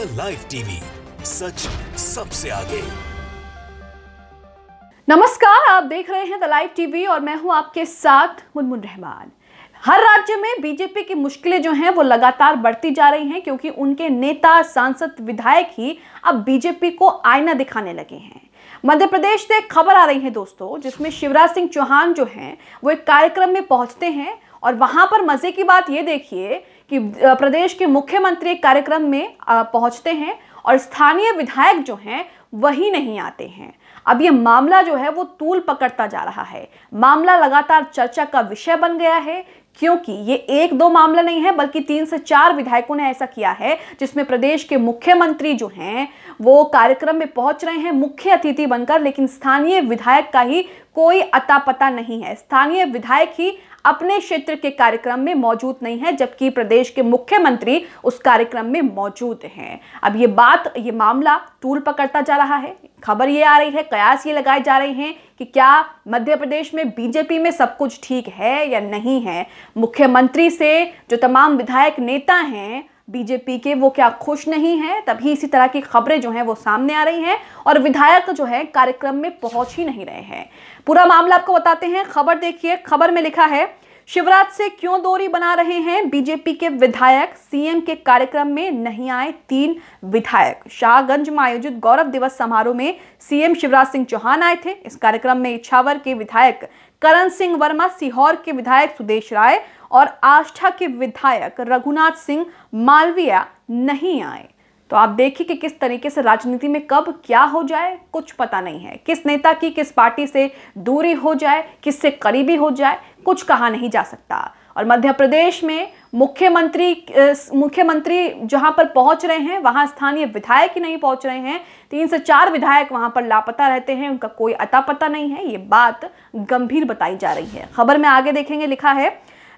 the live TV सच सबसे आगे नमस्कार आप देख रहे हैं द लाइव टीवी और मैं हूं आपके साथ मुनमुन रहमान हर राज्य में बीजेपी की मुश्किलें जो हैं वो लगातार बढ़ती जा रही हैं क्योंकि उनके नेता सांसद विधायक ही अब बीजेपी को आईना दिखाने लगे हैं मध्य प्रदेश से खबर आ रही है दोस्तों जिसमें शिवराज सिंह चौहान जो हैं वो एक कार्यक्रम में पहुंचते हैं और वहां पर मजे की बात ये देखिए कि प्रदेश के मुख्यमंत्री कार्यक्रम में पहुंचते हैं और स्थानीय विधायक जो हैं वही नहीं आते हैं अब ये मामला जो है वो तूल पकड़ता जा रहा है मामला लगातार चर्चा का विषय बन गया है क्योंकि ये एक दो मामला नहीं है बल्कि तीन से चार विधायकों ने ऐसा किया है जिसमें प्रदेश के मुख्यमंत्री जो हैं वो कार्यक्रम में पहुंच रहे हैं मुख्य अतिथि बनकर लेकिन स्थानीय विधायक का ही कोई अता पता नहीं है स्थानीय विधायक ही अपने क्षेत्र के कार्यक्रम में मौजूद नहीं है जबकि प्रदेश के मुख्यमंत्री उस कार्यक्रम में मौजूद हैं अब ये बात ये मामला टूल पकड़ता जा रहा है खबर ये आ रही है कयास ये लगाए जा रहे हैं कि क्या मध्य प्रदेश में बीजेपी में सब कुछ ठीक है या नहीं है मुख्यमंत्री से जो तमाम विधायक नेता हैं बीजेपी के वो क्या खुश नहीं है तभी इसी तरह की खबरें जो हैं वो सामने आ रही हैं और विधायक जो है कार्यक्रम में पहुंच ही नहीं रहे हैं पूरा मामला आपको बताते हैं खबर देखिए खबर में लिखा है शिवराज से क्यों दूरी बना रहे हैं बीजेपी के विधायक सीएम के कार्यक्रम में नहीं आए तीन विधायक शाहगंज में आयोजित गौरव दिवस समारोह में सीएम शिवराज सिंह चौहान आए थे इस कार्यक्रम में इच्छावर के विधायक करण सिंह वर्मा सीहोर के विधायक सुदेश राय और आष्ठा के विधायक रघुनाथ सिंह मालविया नहीं आए तो आप देखिए कि किस तरीके से राजनीति में कब क्या हो जाए कुछ पता नहीं है किस नेता की किस पार्टी से दूरी हो जाए किससे करीबी हो जाए कुछ कहा नहीं जा सकता और मध्य प्रदेश में मुख्यमंत्री मुख्यमंत्री जहां पर पहुंच रहे हैं वहां स्थानीय विधायक ही नहीं पहुंच रहे हैं तीन से चार विधायक वहां पर लापता रहते हैं उनका कोई अता पता नहीं है ये बात गंभीर बताई जा रही है खबर में आगे देखेंगे लिखा है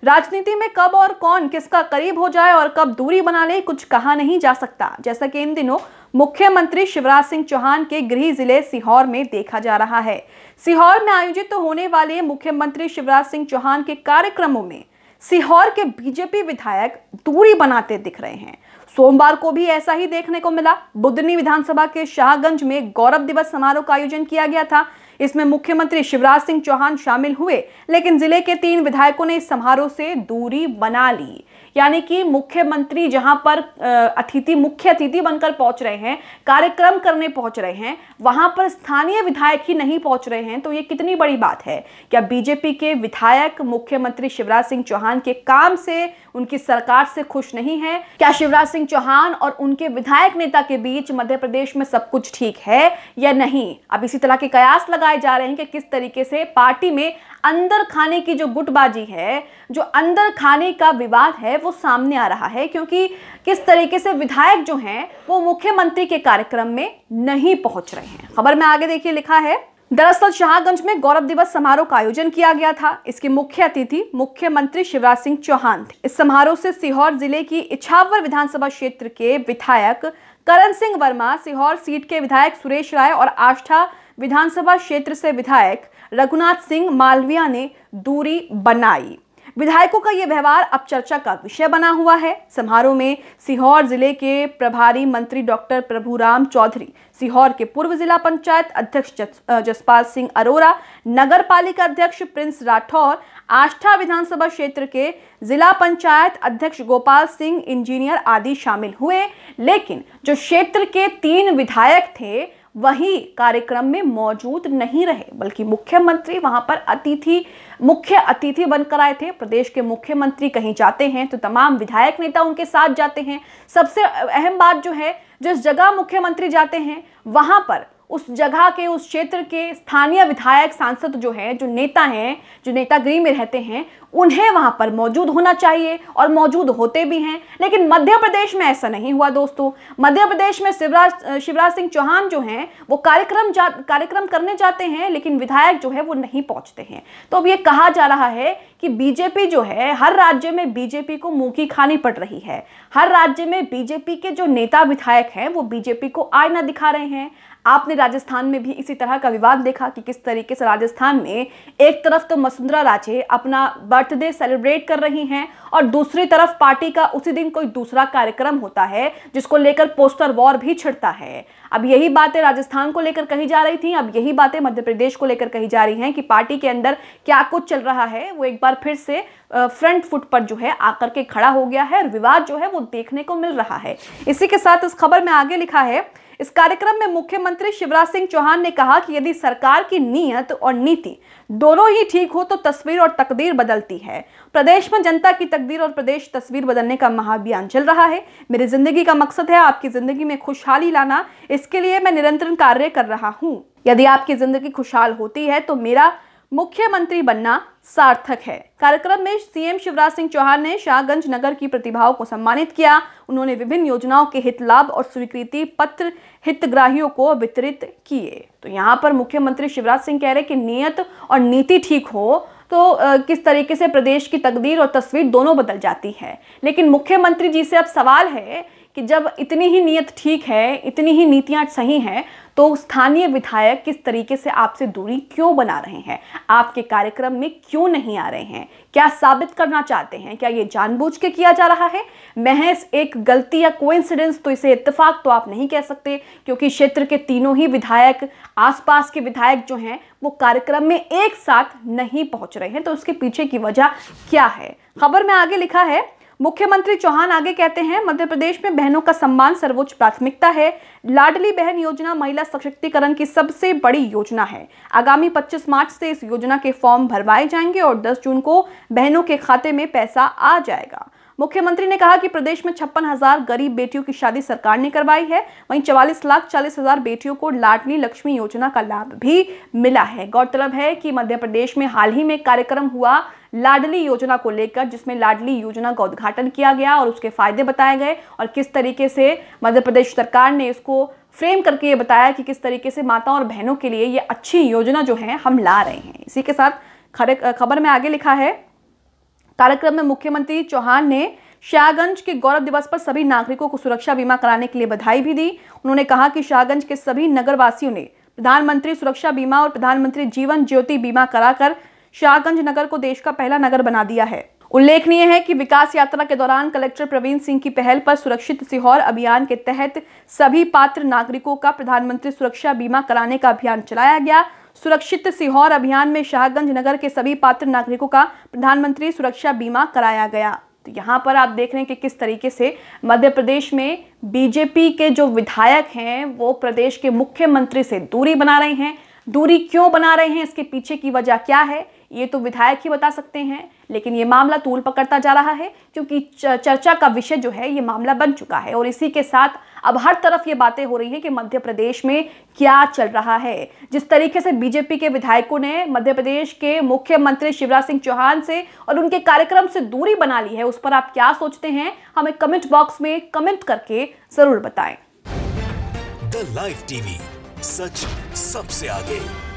राजनीति में कब और कौन किसका करीब हो जाए और कब दूरी बना ले कुछ कहा नहीं जा सकता जैसा कि इन दिनों मुख्यमंत्री शिवराज सिंह चौहान के गृह जिले सीहोर में देखा जा रहा है सीहोर में आयोजित होने वाले मुख्यमंत्री शिवराज सिंह चौहान के कार्यक्रमों में सीहोर के बीजेपी विधायक दूरी बनाते दिख रहे हैं सोमवार को भी ऐसा ही देखने को मिला बुदनी विधानसभा के शाहगंज में गौरव दिवस समारोह का आयोजन किया गया था इसमें मुख्यमंत्री शिवराज सिंह चौहान शामिल हुए लेकिन जिले के तीन विधायकों ने समारोह से दूरी बना ली यानी कि मुख्यमंत्री जहां पर अतिथि मुख्य अतिथि बनकर पहुंच रहे हैं कार्यक्रम करने पहुंच रहे हैं वहां पर स्थानीय विधायक ही नहीं पहुंच रहे हैं तो ये कितनी बड़ी बात है क्या बीजेपी के विधायक मुख्यमंत्री शिवराज सिंह चौहान के काम से उनकी सरकार से खुश नहीं है क्या शिवराज सिंह चौहान और उनके विधायक नेता के बीच मध्य प्रदेश में सब कुछ ठीक है या नहीं अब इसी तरह के कयास लगाए जा रहे हैं कि किस तरीके से पार्टी में अंदर खाने की जो गुटबाजी है जो अंदर खाने का विवाद है वो सामने आ रहा है क्योंकि किस तरीके से विधायक जो हैं वो मुख्यमंत्री के कार्यक्रम में नहीं पहुंच रहे हैं खबर में आगे देखिए लिखा है दरअसल शाहगंज में गौरव दिवस समारोह का आयोजन किया गया था इसके मुख्य अतिथि मुख्यमंत्री शिवराज सिंह चौहान थे इस समारोह से सीहोर जिले की इछावर विधानसभा क्षेत्र के विधायक करण सिंह वर्मा सीहोर सीट के विधायक सुरेश राय और आष्ठा विधानसभा क्षेत्र से विधायक रघुनाथ सिंह मालविया ने दूरी बनाई विधायकों का यह व्यवहार अब चर्चा का विषय बना हुआ है समारोह में सीहोर जिले के प्रभारी मंत्री डॉक्टर प्रभुराम चौधरी सीहोर के पूर्व जिला पंचायत अध्यक्ष जसपाल सिंह अरोरा नगर पालिका अध्यक्ष प्रिंस राठौर आष्ठा विधानसभा क्षेत्र के जिला पंचायत अध्यक्ष गोपाल सिंह इंजीनियर आदि शामिल हुए लेकिन जो क्षेत्र के तीन विधायक थे वही कार्यक्रम में मौजूद नहीं रहे बल्कि मुख्यमंत्री वहां पर अतिथि मुख्य अतिथि बनकर आए थे प्रदेश के मुख्यमंत्री कहीं जाते हैं तो तमाम विधायक नेता उनके साथ जाते हैं सबसे अहम बात जो है जिस जगह मुख्यमंत्री जाते हैं वहां पर उस जगह के उस क्षेत्र के स्थानीय विधायक सांसद जो हैं जो नेता हैं जो नेतागिरी में रहते हैं उन्हें वहां पर मौजूद होना चाहिए और मौजूद होते भी हैं लेकिन मध्य प्रदेश में ऐसा नहीं हुआ दोस्तों मध्य प्रदेश में शिवराज शिवराज सिंह चौहान जो हैं वो कार्यक्रम जा कार्यक्रम करने जाते हैं लेकिन विधायक जो है वो नहीं पहुंचते हैं तो अब ये कहा जा रहा है कि बीजेपी जो है हर राज्य में बीजेपी को मुंह की खानी पड़ रही है हर राज्य में बीजेपी के जो नेता विधायक हैं वो बीजेपी को आयना दिखा रहे हैं आपने राजस्थान में भी इसी तरह का विवाद देखा कि किस तरीके से राजस्थान में एक तरफ तो मसुंदरा राजे अपना बर्थडे सेलिब्रेट कर रही हैं और दूसरी तरफ पार्टी का उसी दिन कोई दूसरा कार्यक्रम होता है जिसको लेकर पोस्टर वॉर भी छिड़ता है अब यही बातें राजस्थान को लेकर कही जा रही थी अब यही बातें मध्य प्रदेश को लेकर कही जा रही हैं कि पार्टी के अंदर क्या कुछ चल रहा है वो एक बार फिर से फ्रंट फुट पर जो है आकर के खड़ा हो गया है और विवाद जो है वो देखने को मिल रहा है इसी के साथ इस खबर में आगे लिखा है इस कार्यक्रम में मुख्यमंत्री शिवराज सिंह चौहान ने कहा कि यदि सरकार की नीयत और नीति दोनों ही ठीक हो तो तस्वीर और तकदीर बदलती है प्रदेश में जनता की तकदीर और प्रदेश तस्वीर बदलने का महाअभियान चल रहा है मेरी जिंदगी का मकसद है आपकी जिंदगी में खुशहाली लाना इसके लिए मैं निरंतर कार्य कर रहा हूँ यदि आपकी जिंदगी खुशहाल होती है तो मेरा मुख्यमंत्री बनना सार्थक है कार्यक्रम में सीएम शिवराज सिंह चौहान ने शाहगंज नगर की प्रतिभाओं को सम्मानित किया उन्होंने विभिन्न योजनाओं के हित लाभ और स्वीकृति पत्र हितग्राहियों को वितरित किए तो यहाँ पर मुख्यमंत्री शिवराज सिंह कह रहे कि नियत और नीति ठीक हो तो किस तरीके से प्रदेश की तकदीर और तस्वीर दोनों बदल जाती है लेकिन मुख्यमंत्री जी से अब सवाल है कि जब इतनी ही नीयत ठीक है इतनी ही नीतियाँ सही हैं तो स्थानीय विधायक किस तरीके से आपसे दूरी क्यों बना रहे हैं आपके कार्यक्रम में क्यों नहीं आ रहे हैं क्या साबित करना चाहते हैं क्या ये जानबूझ के किया जा रहा है महज एक गलती या कोइंसिडेंस तो इसे इत्तेफाक तो आप नहीं कह सकते क्योंकि क्षेत्र के तीनों ही विधायक आसपास के विधायक जो हैं वो कार्यक्रम में एक साथ नहीं पहुँच रहे हैं तो उसके पीछे की वजह क्या है खबर में आगे लिखा है मुख्यमंत्री चौहान आगे कहते हैं मध्य प्रदेश में बहनों का सम्मान सर्वोच्च प्राथमिकता है लाडली बहन योजना महिला सशक्तिकरण की सबसे बड़ी योजना है आगामी 25 मार्च से इस योजना के फॉर्म भरवाए जाएंगे और 10 जून को बहनों के खाते में पैसा आ जाएगा मुख्यमंत्री ने कहा कि प्रदेश में छप्पन हजार गरीब बेटियों की शादी सरकार ने करवाई है वहीं चवालीस लाख चालीस हजार बेटियों को लाडली लक्ष्मी योजना का लाभ भी मिला है गौरतलब है कि मध्य प्रदेश में हाल ही में कार्यक्रम हुआ लाडली योजना को लेकर जिसमें लाडली योजना का उद्घाटन किया गया और उसके फायदे बताए गए और किस तरीके से मध्य प्रदेश सरकार ने इसको फ्रेम करके ये बताया कि किस तरीके से माता और बहनों के लिए ये अच्छी योजना जो है हम ला रहे हैं इसी के साथ खबर में आगे लिखा है कार्यक्रम में मुख्यमंत्री चौहान ने शाहगंज के गौरव दिवस पर सभी नागरिकों को सुरक्षा बीमा कराने के लिए बधाई भी दी उन्होंने कहा कि शाहगंज के सभी नगरवासियों ने प्रधानमंत्री सुरक्षा बीमा और प्रधानमंत्री जीवन ज्योति बीमा कराकर शाहगंज नगर को देश का पहला नगर बना दिया है उल्लेखनीय है कि विकास यात्रा के दौरान कलेक्टर प्रवीण सिंह की पहल पर सुरक्षित सीहोर अभियान के तहत सभी पात्र नागरिकों का प्रधानमंत्री सुरक्षा बीमा कराने का अभियान चलाया गया सुरक्षित सीहोर अभियान में शाहगंज नगर के सभी पात्र नागरिकों का प्रधानमंत्री सुरक्षा बीमा कराया गया तो यहाँ पर आप देख रहे हैं कि किस तरीके से मध्य प्रदेश में बीजेपी के जो विधायक हैं वो प्रदेश के मुख्यमंत्री से दूरी बना रहे हैं दूरी क्यों बना रहे हैं इसके पीछे की वजह क्या है ये तो विधायक ही बता सकते हैं लेकिन ये मामला तूल पकड़ता जा रहा है क्योंकि चर्चा का विषय जो है ये मामला बन चुका है और इसी के साथ अब हर तरफ ये बातें हो रही हैं कि मध्य प्रदेश में क्या चल रहा है जिस तरीके से बीजेपी के विधायकों ने मध्य प्रदेश के मुख्यमंत्री शिवराज सिंह चौहान से और उनके कार्यक्रम से दूरी बना ली है उस पर आप क्या सोचते हैं हमें कमेंट बॉक्स में कमेंट करके जरूर बताएं द लाइव टीवी सच सबसे आगे